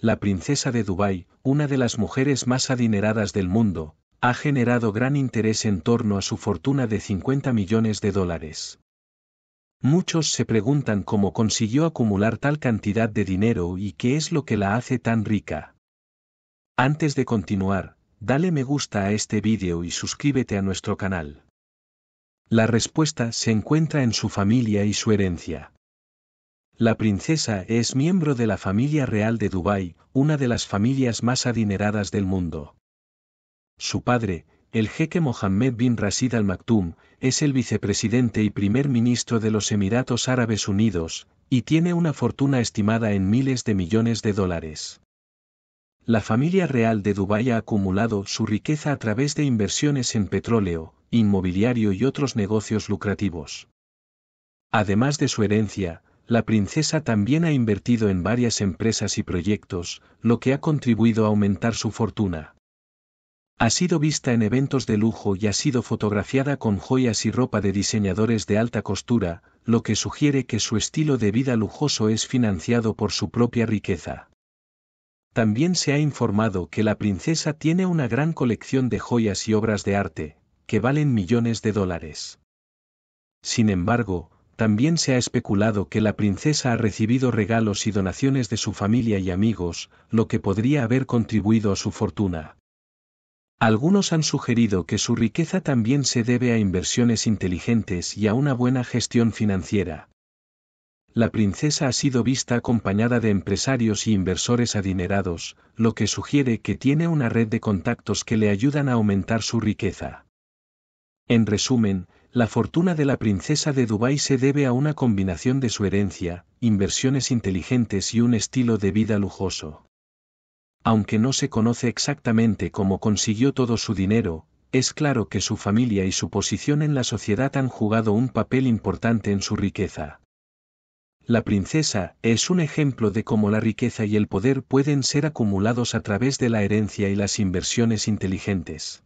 la princesa de Dubái, una de las mujeres más adineradas del mundo, ha generado gran interés en torno a su fortuna de 50 millones de dólares. Muchos se preguntan cómo consiguió acumular tal cantidad de dinero y qué es lo que la hace tan rica. Antes de continuar, dale me gusta a este vídeo y suscríbete a nuestro canal. La respuesta se encuentra en su familia y su herencia. La princesa es miembro de la familia real de Dubái, una de las familias más adineradas del mundo. Su padre, el jeque Mohammed bin Rashid Al Maktoum, es el vicepresidente y primer ministro de los Emiratos Árabes Unidos, y tiene una fortuna estimada en miles de millones de dólares. La familia real de Dubái ha acumulado su riqueza a través de inversiones en petróleo, inmobiliario y otros negocios lucrativos. Además de su herencia, la princesa también ha invertido en varias empresas y proyectos, lo que ha contribuido a aumentar su fortuna. Ha sido vista en eventos de lujo y ha sido fotografiada con joyas y ropa de diseñadores de alta costura, lo que sugiere que su estilo de vida lujoso es financiado por su propia riqueza. También se ha informado que la princesa tiene una gran colección de joyas y obras de arte, que valen millones de dólares. Sin embargo, también se ha especulado que la princesa ha recibido regalos y donaciones de su familia y amigos, lo que podría haber contribuido a su fortuna. Algunos han sugerido que su riqueza también se debe a inversiones inteligentes y a una buena gestión financiera. La princesa ha sido vista acompañada de empresarios y inversores adinerados, lo que sugiere que tiene una red de contactos que le ayudan a aumentar su riqueza. En resumen, la fortuna de la princesa de Dubái se debe a una combinación de su herencia, inversiones inteligentes y un estilo de vida lujoso. Aunque no se conoce exactamente cómo consiguió todo su dinero, es claro que su familia y su posición en la sociedad han jugado un papel importante en su riqueza. La princesa es un ejemplo de cómo la riqueza y el poder pueden ser acumulados a través de la herencia y las inversiones inteligentes.